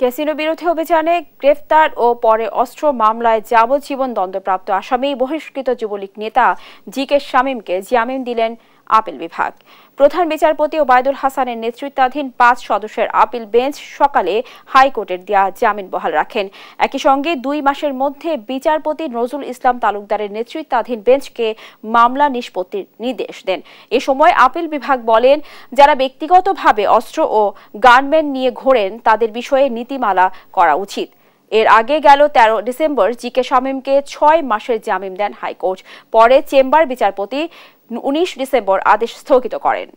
casino বিরোধী অভিযানে গ্রেফতার ও পরে অস্ত্র মামলায় যাবজ্জীবন দণ্ডপ্রাপ্ত আসামি বহিষ্কৃত যুবলীগ নেতা জি কে শামীমকে জামিন দিলেন আপিল বিভাগ প্রধান বিচারপতি ওবায়দুল হাসানের নেতৃত্বাধীন পাঁচ সদস্যের আপিল বেঞ্চ সকালে হাইকোর্টের দেয়া জামিন বহাল রাখেন একই সঙ্গে দুই মাসের মধ্যে বিচারপতি নজরুল ইসলাম তালুকদারের নেতৃত্বাধীন বেঞ্চকে মামলা নিষ্পত্তির নির্দেশ দেন এ সময় আপিল বিভাগ বলেন যারা ব্যক্তিগতভাবে অস্ত্র ও গানম্যান নিয়ে ঘোরেন তাদের বিষয়ে নীতিমালা করা উচিত এর আগে গেল তেরো ডিসেম্বর জি কে শামীমকে ছয় মাসের জামিন দেন হাইকোর্ট পরে চেম্বার বিচারপতি উনিশ ডিসেম্বর আদেশ স্থগিত করেন